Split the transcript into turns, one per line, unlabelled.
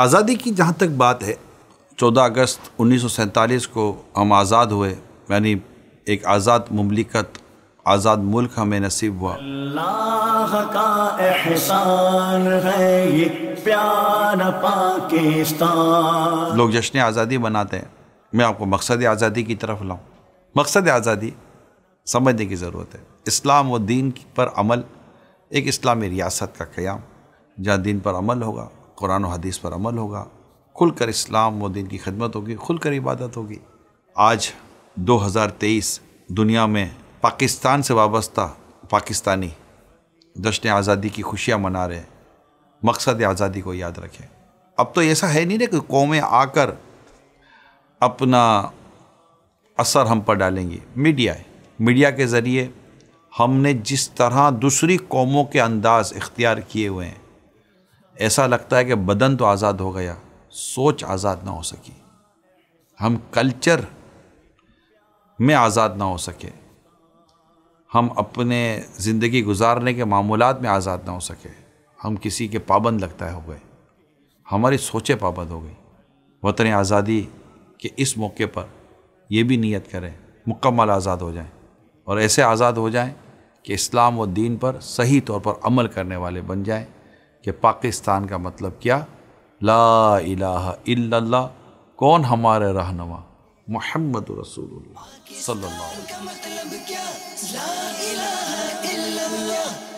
आज़ादी की जहाँ तक बात है 14 अगस्त उन्नीस को हम आज़ाद हुए यानी एक आज़ाद ममलिकत आज़ाद मुल्क हमें नसीब हुआ अल्लाह का एहसान है ये प्यारा पाकिस्तान लोग जश्न आज़ादी मनाते हैं मैं आपको मकसद आज़ादी की तरफ लाऊं मकसद आज़ादी समझने की ज़रूरत है इस्लाम व दीन पर अमल एक इस्लामी रियासत का क़्याम जहाँ दीन पर अमल होगा कुरान हदीस पर अमल होगा खुलकर इस्लाम व दिन की खदमत होगी खुलकर इबादत होगी आज 2023 दुनिया में पाकिस्तान से वाबस्ता पाकिस्तानी जश्न आज़ादी की खुशियाँ मना रहे मकसद आज़ादी को याद रखें अब तो ऐसा है नहीं ना कि कौमें आकर अपना असर हम पर डालेंगी मीडिया है मीडिया के ज़रिए हमने जिस तरह दूसरी कौमों के अंदाज इख्तियार किए हुए हैं ऐसा लगता है कि बदन तो आज़ाद हो गया सोच आज़ाद ना हो सकी हम कल्चर में आज़ाद ना हो सके हम अपने ज़िंदगी गुजारने के मामूलत में आज़ाद ना हो सके हम किसी के पाबंद लगता है हो गए हमारी सोचें पाबंद हो गई वतन आज़ादी के इस मौके पर ये भी नीयत करें मुकम्मल आज़ाद हो जाएं और ऐसे आज़ाद हो जाएं कि इस्लाम व दीन पर सही तौर पर अमल करने वाले बन जाएं कि पाकिस्तान का मतलब क्या ला इलाहा इल्लल्लाह कौन हमारे रहनुमा मोहम्मद रसूलुल्लाह सल्लल्लाहु अलैहि वसल्लम